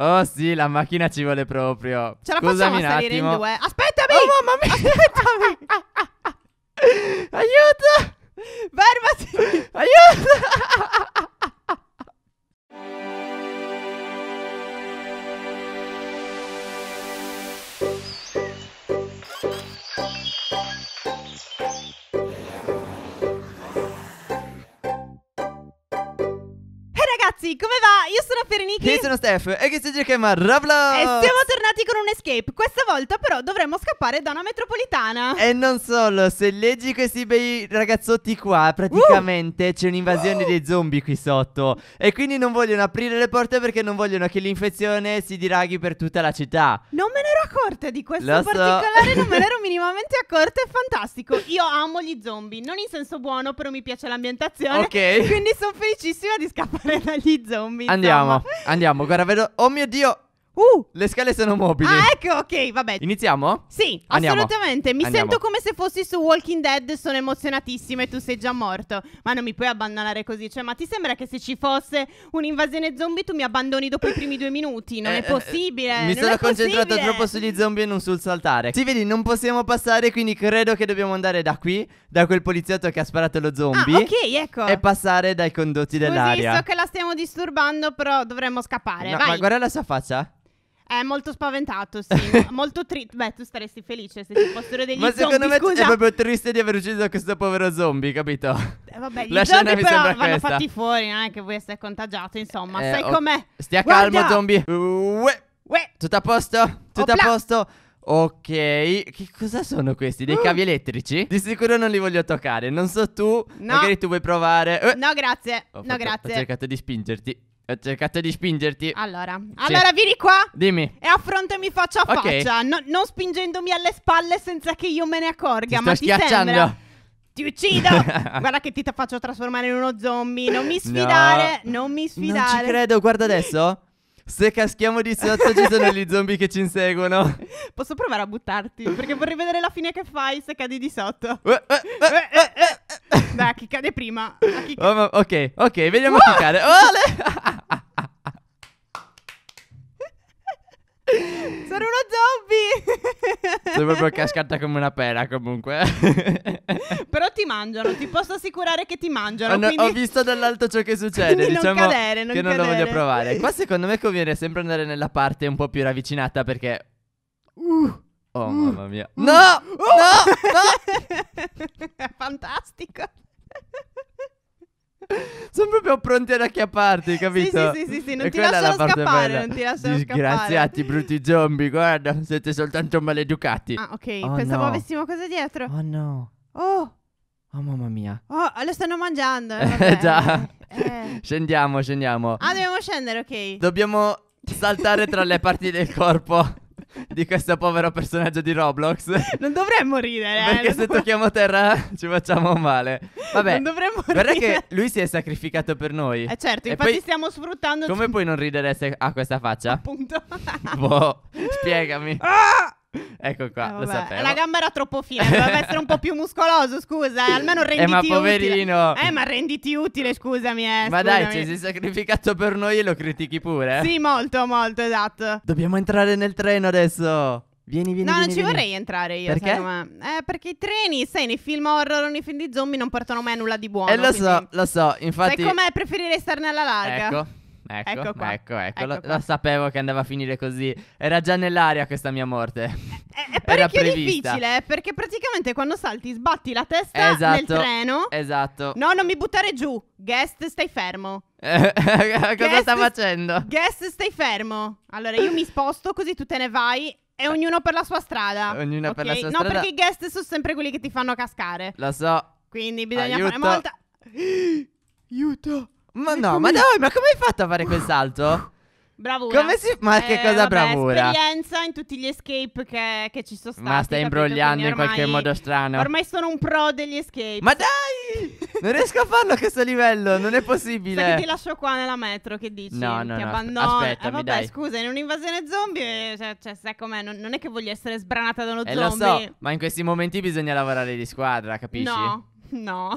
Oh sì, la macchina ci vuole proprio. Ce la Scusami facciamo salire in due? Aspettami! Oh mamma mia! Aspettami! Aiuto! Fermati! Aiuto! ragazzi, come va? Io sono Fereniki. Io sono Steph e che si chiama Ravlo. E siamo tornati con un escape. Questa volta però dovremmo scappare da una metropolitana. E non solo, se leggi questi bei ragazzotti qua, uh! praticamente uh! c'è un'invasione uh! dei zombie qui sotto e quindi non vogliono aprire le porte perché non vogliono che l'infezione si diraghi per tutta la città. Non me ne ero accorta di questo Lo particolare, so. non me ne ero minimamente accorta, è fantastico. Io amo gli zombie, non in senso buono, però mi piace l'ambientazione. Ok. Quindi sono felicissima di scappare dagli di zombie. Andiamo, insomma. andiamo. Guarda, vedo. Oh mio dio, Uh! Le scale sono mobili. Ah, ecco, ok, vabbè. Iniziamo? Sì, Andiamo. assolutamente. Mi Andiamo. sento come se fossi su Walking Dead, sono emozionatissima e tu sei già morto. Ma non mi puoi abbandonare così. Cioè, ma ti sembra che se ci fosse un'invasione zombie tu mi abbandoni dopo i primi due minuti? Non eh, è eh, possibile. Mi non sono concentrato possibile. troppo sugli zombie e non sul saltare. Sì, vedi, non possiamo passare, quindi credo che dobbiamo andare da qui, da quel poliziotto che ha sparato lo zombie. Ah, ok, ecco. E passare dai condotti dell'aria. Così so che la stiamo disturbando, però dovremmo scappare. No, Vai. Ma guarda la sua faccia. È molto spaventato, sì. molto triste. Beh, tu staresti felice se ci fossero degli Ma zombie. Ma secondo me scusa. è proprio triste di aver ucciso questo povero zombie, capito? Eh, vabbè, gli La zombie però vanno questa. fatti fuori, non è che voi essere contagiato, insomma. Eh, Sai oh, com'è? Stia Guarda. calmo, zombie. Uè. Uè. Tutto a posto? Tutto Opla. a posto? Ok, che cosa sono questi? Dei uh! cavi elettrici? Di sicuro non li voglio toccare, non so tu, no. magari tu vuoi provare. Eh. No, grazie, ho no fatto, grazie. Ho cercato di spingerti. Ho eh, cercato di spingerti. Allora, allora vieni qua. Dimmi. E affrontami faccia a Ok. faccia. no- non spingendomi alle spalle senza che io me ne accorga. Ti ma sto ti schiacciando. sembra? Ti uccido. Guarda che ti faccio trasformare in uno zombie. Non mi sfidare. No. Non mi sfidare. Non ci credo, guarda adesso. Se caschiamo di sotto ci sono gli zombie che ci inseguono. Posso provare a buttarti? Perché vorrei vedere la fine che fai se cadi di sotto. Eh, eh, eh Dai, chi cade prima? chi ca- Oh, ok, ok, vediamo chi cade. Oh, le- Sono uno zombie! Sei proprio cascata come una pera comunque. Però ti mangiano, ti posso assicurare che ti mangiano. quindi... Ho visto dall'alto ciò che succede. Non diciamo non cadere, non che cadere. non lo voglio provare. Qua secondo me conviene sempre andare nella parte un po' più ravvicinata perché... Uh, oh mm. mamma mia. Uh, no! Oh! No! proprio pronti ad acchiapparti, capito? Sì, sì, sì, sì, non, ti lasciano scappare, non ti lasciano Disgraziati, scappare. Disgraziati, brutti zombie, guarda, siete soltanto maleducati. Ah, ok, oh, pensavo no. avessimo cose dietro. Oh no. Oh. Oh mamma mia. Oh, ah, lo stanno mangiando. Eh, già. Eh. Scendiamo, scendiamo. Ah, dobbiamo scendere, ok. Dobbiamo saltare tra le parti del corpo. di questo povero personaggio di Roblox. Non dovremmo ridere. Eh, Perché se dov- tocchiamo terra ci facciamo male. Vabbè, non dovremmo ridere. guarda che lui si è sacrificato per noi. Eh certo, e infatti poi, stiamo sfruttando... Come puoi non ridere se- a questa faccia? Appunto. boh, spiegami. Ah! ecco qua, eh, lo sapevo. La gamba era troppo fine, doveva essere un po' più muscoloso, scusa. Eh, almeno eh, renditi utile. Eh, ma poverino. Utile. Eh, ma renditi utile, scusami. Eh, ma dai, ci si è sacrificato per noi e lo critichi pure. Eh. Sì, molto, molto, esatto. Dobbiamo entrare nel treno adesso. Vieni, vieni. No, vieni, non ci vieni. vorrei entrare io. Perché? Eh, perché i treni, sai, nei film horror o nei film di zombie non portano mai nulla di buono. E eh, lo quindi... so, lo so. Infatti. Sai com'è? Preferirei starne alla larga. Ecco. Ecco, ecco, qua. ecco, ecco. ecco lo, qua. lo, sapevo che andava a finire così. Era già nell'aria questa mia morte. Eh, è, è parecchio difficile, eh, perché praticamente quando salti sbatti la testa esatto, nel treno. Esatto. No, non mi buttare giù. Guest, stai fermo. Cosa Guest, sta facendo? Guest, stai fermo. Allora, io mi sposto così tu te ne vai e eh. ognuno per la sua strada. Ognuno okay? per la sua strada. No, perché i guest sono sempre quelli che ti fanno cascare. Lo so. Quindi bisogna Aiuto. fare molta. Aiuto! Ma no, ma dai, ma come hai fatto a fare quel salto? Bravura. Come si Ma che eh, cosa vabbè, bravura? esperienza in tutti gli escape che, che ci sono stati. Ma stai imbrogliando in qualche modo strano. Ormai sono un pro degli escape. Ma dai! non riesco a farlo a questo livello, non è possibile. Sai che ti lascio qua nella metro, che dici? No, no, ti no, abbandono. Aspetta, eh, vabbè, dai. scusa, in un'invasione zombie, cioè, cioè sai com'è, non, non, è che voglio essere sbranata da uno eh, zombie. Eh lo so, ma in questi momenti bisogna lavorare di squadra, capisci? No. No.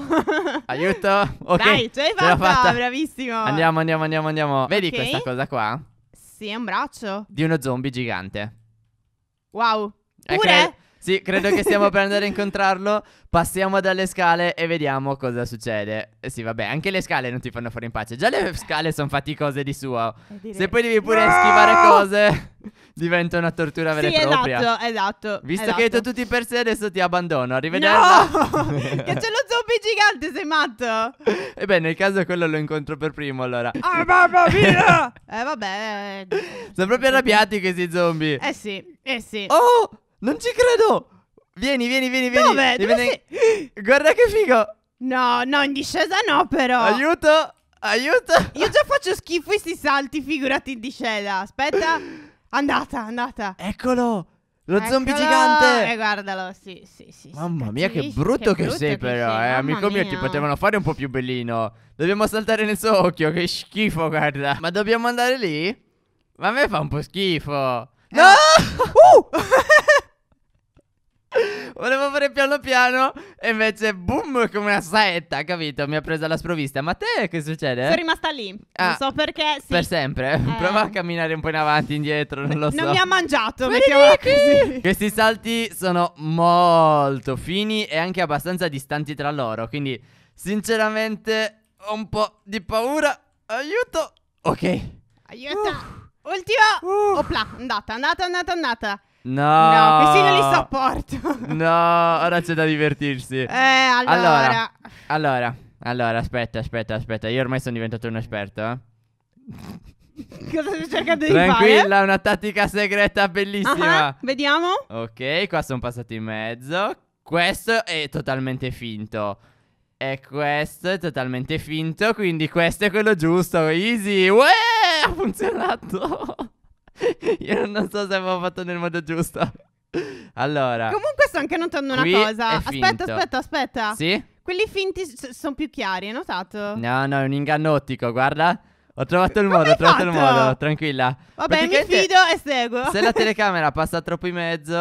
Aiuto? Ok. Dai, ce l'hai fatta, fatta, bravissimo. Andiamo, andiamo, andiamo, andiamo. Vedi okay. questa cosa qua? Sì, è un braccio. Di uno zombie gigante. Wow. Pure? Sì, credo che stiamo per andare a incontrarlo. Passiamo dalle scale e vediamo cosa succede. Eh, sì, vabbè, anche le scale non ti fanno fuori in pace. Già le scale sono faticose di suo. Eh, dire... Se poi devi pure no! schivare cose, diventa una tortura vera sì, e propria. Esatto, esatto. Visto esatto. che hai detto tutti per sé, adesso ti abbandono. Arrivederci. No! che c'è lo zombie gigante, sei matto. Ebbene, nel caso quello lo incontro per primo, allora. Ah, mamma mia! eh, vabbè. Eh, sono proprio arrabbiati questi zombie. Eh sì, eh sì. Oh! Non ci credo! Vieni, vieni, vieni, vieni. Dove? Dove vieni... Sei... Guarda che figo! No, no, in discesa no però. Aiuto! Aiuto! Io già faccio schifo questi salti, figurati in discesa. Aspetta. Andata, andata. Eccolo! Lo Eccolo. zombie gigante! Eh, guardalo, sì, sì, sì. Mamma mia, che brutto che, che brutto sei, che però, sei. eh. Amico mia. mio, ti potevano fare un po' più bellino. Dobbiamo saltare nel suo occhio, che schifo, guarda. Ma dobbiamo andare lì? Ma a me fa un po' schifo. Eh. No! Uh! Volevo fare piano piano e invece boom come una saetta, capito? Mi ha preso la sprovvista. Ma te che succede? Sono rimasta lì. Ah, non so perché. Sì. Per sempre. Eh. Prova a camminare un po' in avanti, indietro, non lo so. Non mi ha mangiato, mettiamola così. Questi salti sono molto fini e anche abbastanza distanti tra loro, quindi sinceramente ho un po' di paura. Aiuto. Ok. Aiuto. Uh. Ultima. Uh. Opla, andata, andata, andata, andata. No, no questi non li sopporto. no, ora c'è da divertirsi. Eh, allora. Allora, allora, allora aspetta, aspetta, aspetta. Io ormai sono diventato un esperto. Eh. Cosa stai cercando di fare? Tranquilla, una tattica segreta bellissima. Uh-huh, vediamo. Ok, qua sono passati in mezzo. Questo è totalmente finto. E questo è totalmente finto. Quindi questo è quello giusto. Easy. Uè, ha funzionato. Io non so se avevo fatto nel modo giusto. Allora. Comunque sto anche notando una cosa. Aspetta, aspetta, aspetta. Sì? Quelli finti s- sono più chiari, hai notato? No, no, è un inganno ottico, guarda. Ho trovato il Come modo, ho trovato fatto? il modo, tranquilla. Vabbè, mi fido e seguo. Se la telecamera passa troppo in mezzo...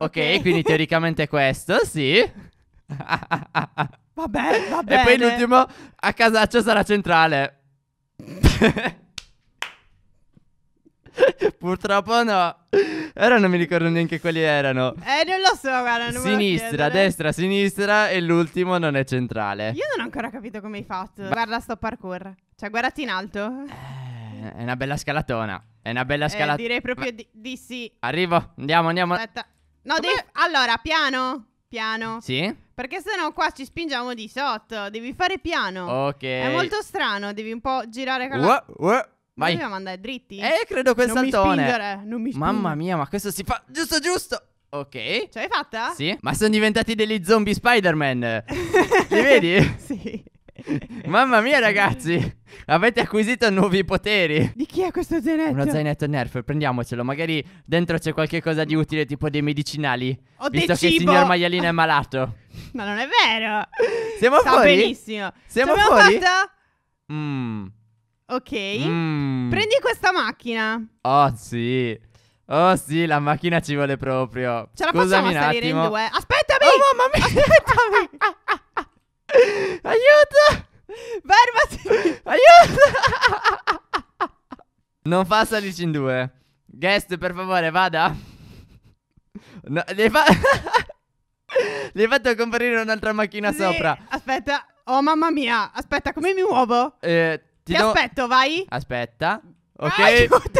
Ok, Ok. quindi teoricamente è questo, sì. Vabbè, va E poi l'ultimo a casaccio sarà centrale. Purtroppo no. Ora non mi ricordo neanche quali erano. Eh, non lo so, guarda. Non sinistra, eh. destra, sinistra e l'ultimo non è centrale. Io non ho ancora capito come hai fatto. Ba- guarda sto parkour. Cioè, guardati in alto. Eh, è una bella scalatona. È una bella scalatona. Eh, direi proprio di, di, sì. Arrivo, andiamo, andiamo. Aspetta. No, come... allora, piano. Piano. Sì? Perché sennò qua ci spingiamo di sotto. Devi fare piano. Ok. È molto strano, devi un po' girare con la... Uh, uh. Vai. Dobbiamo andare dritti? Eh, credo quel non saltone. Mi spingere, non mi spingere. Mamma mia, ma questo si fa giusto giusto. Ok. Ce l'hai fatta? Sì. Ma sono diventati degli zombie Spider-Man. Li vedi? sì. Mamma mia, ragazzi. Avete acquisito nuovi poteri. Di chi è questo zainetto? Uno zainetto Nerf. Prendiamocelo. Magari dentro c'è qualcosa di utile, tipo dei medicinali. Ho Visto che il signor Maialino è malato. Ma non è vero. Siamo Sta fuori. benissimo. Siamo Ce fuori. Fatta? Mmm. Ok. Mm. Prendi questa macchina. Oh sì. Oh sì, la macchina ci vuole proprio. Ce la Scusami facciamo salire in due. Aspettami! Oh mamma mia! Aspettami! Aiuto! Fermati! Aiuto! non fa salirci in due. Guest, per favore, vada. No, le fa... Le hai fatto comparire un'altra macchina sì, sopra. Aspetta. Oh mamma mia. Aspetta, come mi muovo? Eh, ti, do... aspetto, vai. Aspetta. Ah, ok.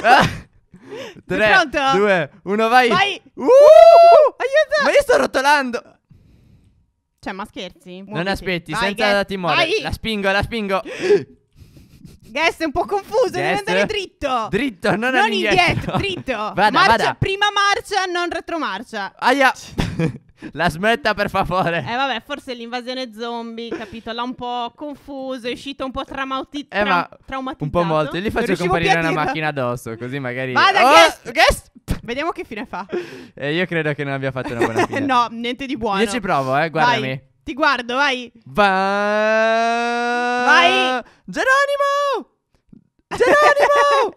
Ah, 3, 2, 1, vai. Vai. Uh, aiuto. Ma io sto rotolando. Cioè, ma scherzi? Muoviti. Non aspetti, vai, senza la timore. Vai. La spingo, la spingo. Guest è un po' confuso, devi andare dritto. Dritto, non, non indietro. indietro. Dritto. Vada, marcia, vada. Prima marcia, non retromarcia. Aia. La smetta per favore. Eh vabbè, forse l'invasione zombie, capito? L'ha un po' confuso, è uscito un po' traumaut- tra- eh, ma traumatizzato. Un po' molto. Gli faccio comparire una macchina addosso, così magari... Vada, oh, guess, guess. Vediamo che fine fa. Eh, io credo che non abbia fatto una buona fine. no, niente di buono. Io ci provo, eh, guardami. Vai. Ti guardo, vai. Va... Vai. Geronimo! Geronimo!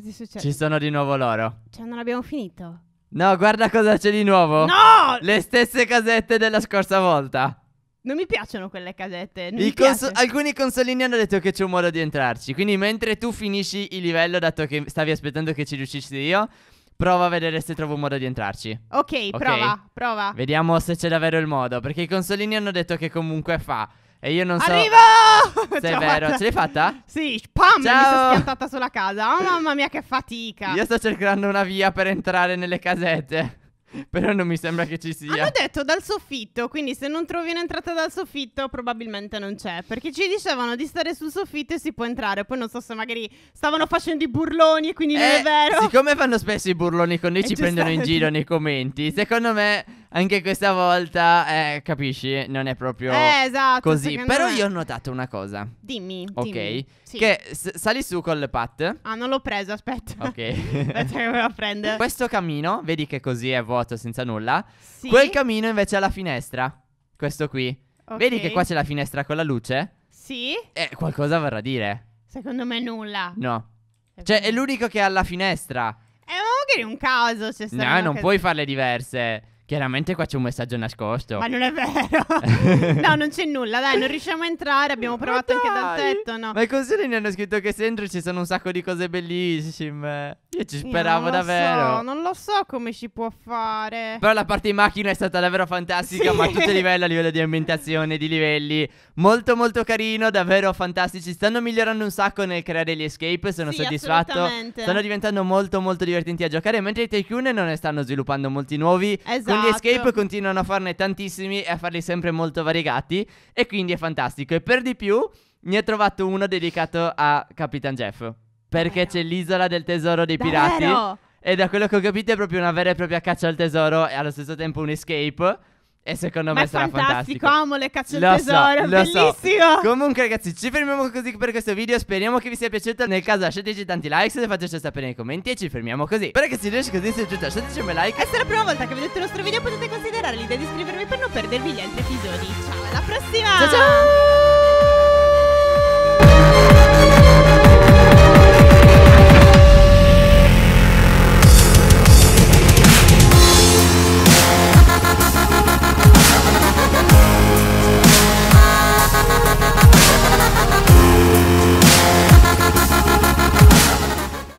Cosa è successo? Ci sono di nuovo loro. Cioè, non abbiamo finito. No, guarda cosa c'è di nuovo. No! Le stesse casette della scorsa volta. Non mi piacciono quelle casette. Cons- alcuni consolini hanno detto che c'è un modo di entrarci. Quindi, mentre tu finisci il livello, dato che stavi aspettando che ci riuscissi io, prova a vedere se trovo un modo di entrarci. Ok, okay? prova, prova. Vediamo se c'è davvero il modo. Perché i consolini hanno detto che comunque fa. E io non so. Arrivo! Sei Ciao, vero, ce l'hai fatta? Sì, pam! Ciao. Mi sono schiantata sulla casa. Oh, mamma mia, che fatica! Io sto cercando una via per entrare nelle casette. Però non mi sembra che ci sia. Hanno detto dal soffitto, quindi se non trovi un'entrata dal soffitto probabilmente non c'è. Perché ci dicevano di stare sul soffitto e si può entrare. Poi non so se magari stavano facendo i burloni quindi eh, non è eh, vero. Siccome fanno spesso i burloni con noi e ci prendono in giro nei commenti, secondo me anche questa volta, eh, capisci, non è proprio eh, esatto, così. Però io ho notato una cosa. Dimmi. Ok. Dimmi. Sì. Che s- sali su col pat. Ah, non l'ho preso, aspetta. Ok. aspetta che me lo prendo. Questo cammino, vedi che così è vuoto senza nulla. Sì. Quel cammino invece ha la finestra. Questo qui. Okay. Vedi che qua c'è la finestra con la luce? Sì. Eh, qualcosa vorrà dire. Secondo me nulla. No. Cioè, è l'unico che ha la finestra. Eh, ma magari un caso. Cioè, no, non che... puoi farle diverse. Chiaramente qua c'è un messaggio nascosto. Ma non è vero. no, non c'è nulla, dai, non riusciamo a entrare, abbiamo provato anche dal tetto, no. Ma i consigli ne hanno scritto che se entro ci sono un sacco di cose bellissime. Io ci speravo Io non davvero. So, non lo so come si può fare. Però la parte in macchina è stata davvero fantastica, sì. ma a tutti i livelli, a livello di ambientazione, di livelli. Molto molto carino, davvero fantastici. Stanno migliorando un sacco nel creare gli escape, sono sì, soddisfatto. Stanno diventando molto molto divertenti a giocare, mentre i Tycoon non ne stanno sviluppando molti nuovi. Esatto. Con gli escape esatto. continuano a farne tantissimi e a farli sempre molto variegati. E quindi è fantastico. E per di più ne ho trovato uno dedicato a Capitan Jeff. Perché Davvero? c'è l'isola del tesoro dei pirati. Davvero? E da quello che ho capito è proprio una vera e propria caccia al tesoro e allo stesso tempo un escape. E secondo Ma me sarà fantastico. fantastico. Amo le cacce del tesoro, so, bellissimo. So. Comunque, ragazzi, ci fermiamo così per questo video. Speriamo che vi sia piaciuto. Nel caso, lasciateci tanti like. Se fateci sapere nei commenti. E ci fermiamo così. Però, che se riesce così se piaciuto. Lasciateci un bel like. E se è la prima volta che vedete il nostro video, potete considerare l'idea di iscrivervi per non perdervi gli altri episodi. Ciao, alla prossima! Ciao ciao!